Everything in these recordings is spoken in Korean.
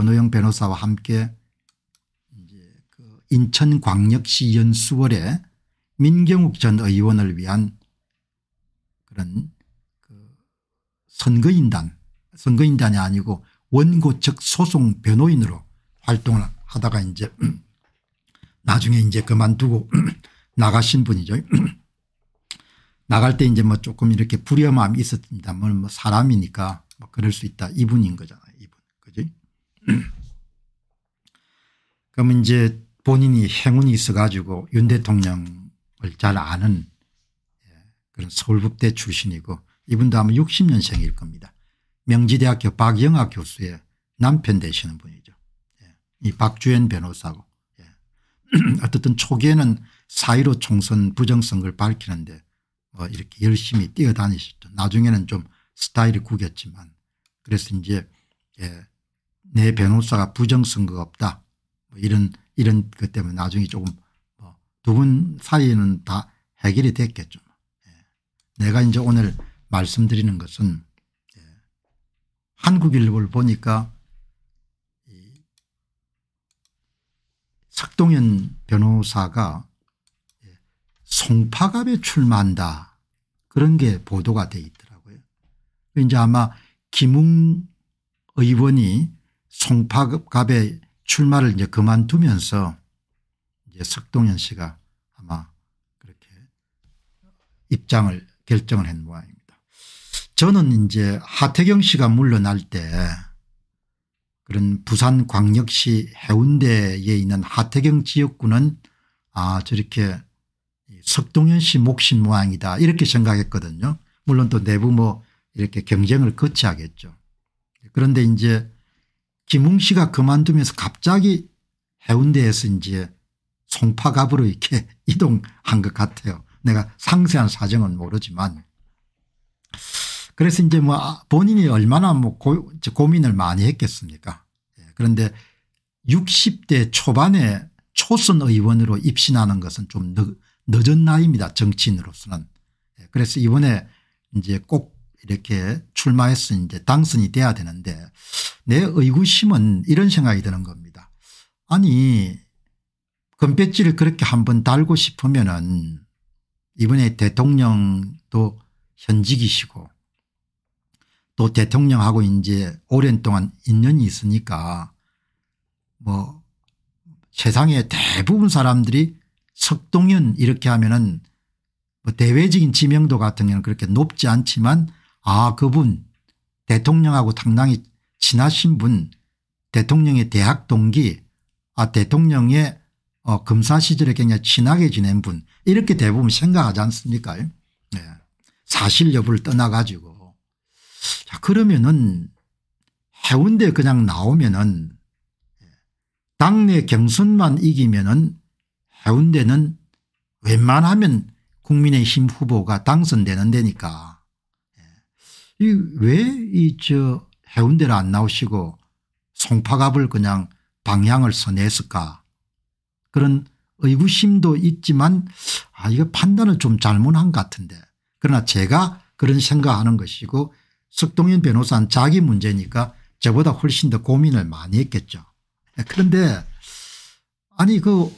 권호영 변호사와 함께 그 인천광역시 연수월에 민경욱 전 의원을 위한 그런 그 선거인단 선거인단이 아니고 원고 측 소송 변호인으로 활동을 하다가 이제 나중에 이제 그만두고 나가신 분이죠. 나갈 때 이제 뭐 조금 이렇게 불의마음이 있었습니다만 뭐 사람이니까 뭐 그럴 수 있다 이분인 거잖아요. 그러면 이제 본인이 행운이 있어 가지고 윤 대통령을 잘 아는 예, 그런 서울법대 출신이고 이분도 아마 60년생일 겁니다. 명지대학교 박영학 교수의 남편 되시는 분이죠. 예, 이박주연 변호사고. 예. 어쨌든 초기에는 사이로 총선 부정성을 밝히는데 뭐 이렇게 열심히 뛰어다니셨죠. 나중에는 좀 스타일이 구겼지만 그래서 이제 예, 내 변호사가 부정선거가 없다. 뭐 이런 이런 것 때문에 나중에 조금 뭐 두분 사이는 에다 해결이 됐겠죠. 예. 내가 이제 오늘 말씀드리는 것은 예. 한국일보를 보니까 석동현 변호사가 예, 송파갑에 출마한다 그런 게 보도가 돼 있더라고요. 이제 아마 김웅 의원이 송파갑에 출마를 이제 그만두면서 이제 석동현 씨가 아마 그렇게 입장을 결정을 한 모양입니다. 저는 이제 하태경 씨가 물러날 때 그런 부산 광역시 해운대에 있는 하태경 지역구는 아 저렇게 석동현 씨 몫인 모양이다 이렇게 생각했거든요. 물론 또 내부 뭐 이렇게 경쟁을 거치하겠죠. 그런데 이제 김웅 씨가 그만두면서 갑자기 해운대에서 이제 송파갑으로 이렇게 이동한 것 같아요. 내가 상세한 사정은 모르지만 그래서 이제 뭐 아, 본인이 얼마나 뭐 고, 고민을 많이 했겠습니까. 예, 그런데 60대 초반에 초선 의원으로 입신하는 것은 좀 늦, 은 나이입니다. 정치인으로서는. 예, 그래서 이번에 이제 꼭 이렇게 출마해서 이제 당선이 돼야 되는데 내 의구심은 이런 생각이 드는 겁니다. 아니 금배지를 그렇게 한번 달고 싶으면 은 이번에 대통령도 현직이시고 또 대통령하고 이제 오랜 동안 인연이 있으니까 뭐 세상의 대부분 사람들이 석동연 이렇게 하면은 뭐 대외적인 지명도 같은 경우는 그렇게 높지 않지만 아 그분 대통령하고 당당히 친하신 분 대통령의 대학 동기 아 대통령의 어, 검사 시절에 굉장히 친하게 지낸 분 이렇게 대부분 생각하지 않습니까 네. 사실 여부를 떠나가지고 자 그러면은 해운대 그냥 나오면은 예, 당내 경선만 이기면은 해운대는 웬만하면 국민의힘 후보가 당선되는 데니까 예. 왜이저 해운대를 안 나오시고 송파갑을 그냥 방향을 선했을까 그런 의구심도 있지만 아 이거 판단을 좀 잘못한 것 같은데 그러나 제가 그런 생각하는 것이고 석동현 변호사는 자기 문제니까 저보다 훨씬 더 고민을 많이 했겠죠. 예, 그런데 아니 그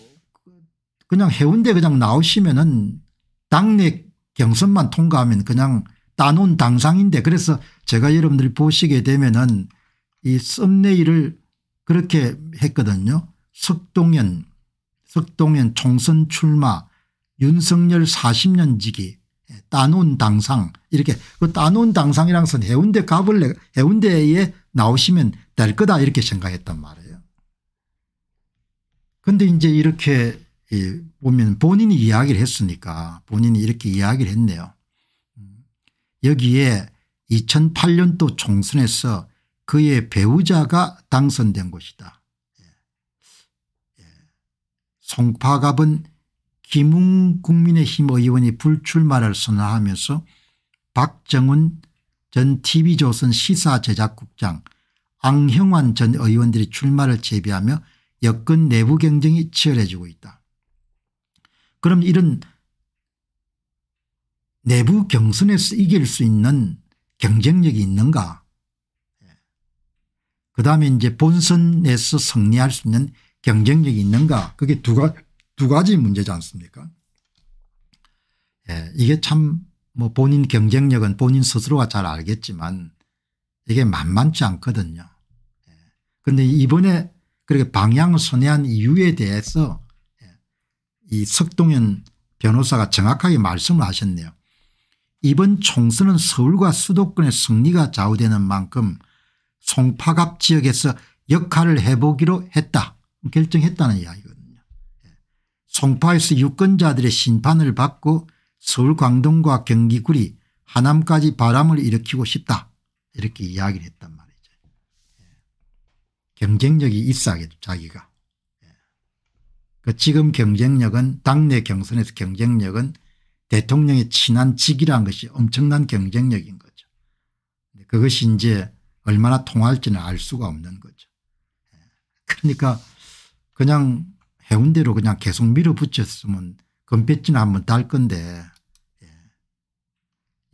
그냥 해운대 그냥 나오시면은 당내 경선만 통과하면 그냥 따놓은 당상인데 그래서 제가 여러분들이 보시게 되면은 이 썸네일을 그렇게 했거든요. 석동현 석동현 총선 출마 윤석열 40년 지기 예, 따놓은 당상 이렇게 그 따놓은 당상이랑 선 해운대 가볼래 해운대에 나오시면 될 거다 이렇게 생각했단 말이에요. 근데 이제 이렇게 보면 본인이 이야기를 했으니까 본인이 이렇게 이야기를 했네요. 여기에 2008년도 총선에서 그의 배우자가 당선된 것이다 예. 예. 송파갑은 김웅 국민의힘 의원이 불출마를 선언하면서 박정훈 전 tv조선 시사제작국장 앙형환 전 의원들이 출마를 제비하며 여권 내부 경쟁이 치열해지고 있다. 그럼 이런 내부 경선에서 이길 수 있는 경쟁력이 있는가 예. 그 다음에 이제 본선에서 승리할 수 있는 경쟁력이 있는가 그게 두, 가, 두 가지 문제지 않습니까 예, 이게 참 뭐 본인 경쟁력은 본인 스스로가 잘 알겠지만 이게 만만치 않거든요 그런데 예. 이번에 그렇게 방향을 선회한 이유에 대해서 예, 이 석동현 변호사가 정확하게 말씀을 하셨네요 이번 총선은 서울과 수도권의 승리가 좌우되는 만큼 송파갑 지역에서 역할을 해보기로 했다 결정했다는 이야기거든요. 예. 송파에서 유권자들의 심판을 받고 서울 광동과 경기구리 하남까지 바람을 일으키고 싶다 이렇게 이야기를 했단 말이죠. 예. 경쟁력이 있어야겠 자기가. 예. 그 지금 경쟁력은 당내 경선에서 경쟁력은 대통령의 친한 직이라는 것이 엄청난 경쟁력인 거죠. 그것이 이제 얼마나 통할지는 알 수가 없는 거죠. 예. 그러니까 그냥 해운대로 그냥 계속 밀어붙였으면 건배지 한번 달 건데 예.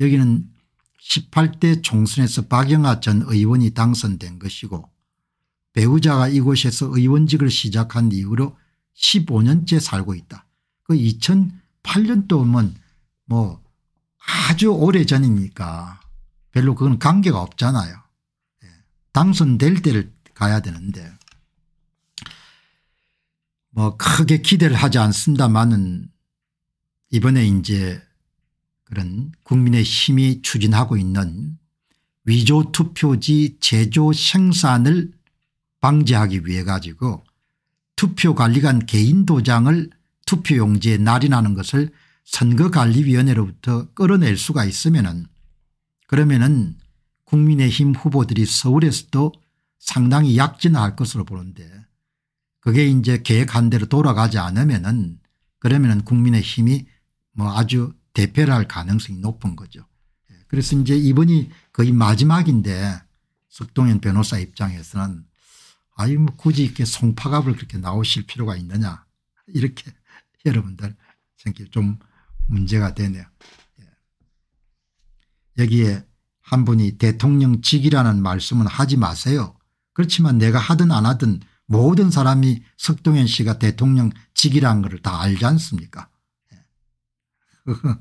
여기는 18대 총선에서 박영하 전 의원이 당선된 것이고 배우자가 이곳에서 의원직을 시작한 이후로 15년째 살고 있다. 그 2008년도면 뭐 아주 오래 전이니까 별로 그건 관계가 없잖아요. 예. 당선될 때를 가야 되는데 뭐 크게 기대를 하지 않습니다만은 이번에 이제 그런 국민의 힘이 추진하고 있는 위조 투표지 제조 생산을 방지하기 위해 가지고 투표관리관 개인 도장을 투표용지에 날인하는 것을 선거관리위원회로부터 끌어낼 수가 있으면은 그러면은 국민의힘 후보들이 서울에서도 상당히 약진할 것으로 보는데 그게 이제 계획한 대로 돌아가지 않으면은 그러면은 국민의힘이 뭐 아주 대패를 할 가능성이 높은 거죠. 예, 그래서 이제 이번이 거의 마지막인데 석동현 변호사 입장에서는 아이 뭐 굳이 이렇게 송파갑을 그렇게 나오실 필요가 있느냐 이렇게 여러분들 생각 좀 문제가 되네요. 예. 여기에 한 분이 대통령직이라는 말씀은 하지 마세요. 그렇지만 내가 하든 안 하든 모든 사람이 석동현 씨가 대통령직이라는 걸다 알지 않습니까 예.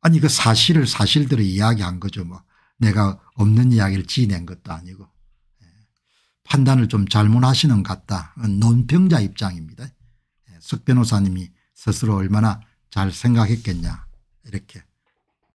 아니 그 사실을 사실대로 이야기한 거죠 뭐 내가 없는 이야기를 지낸 것도 아니고 예. 판단을 좀 잘못하시는 것 같다 논평자 입장입니다 석 변호사님이 스스로 얼마나 잘 생각했겠냐 이렇게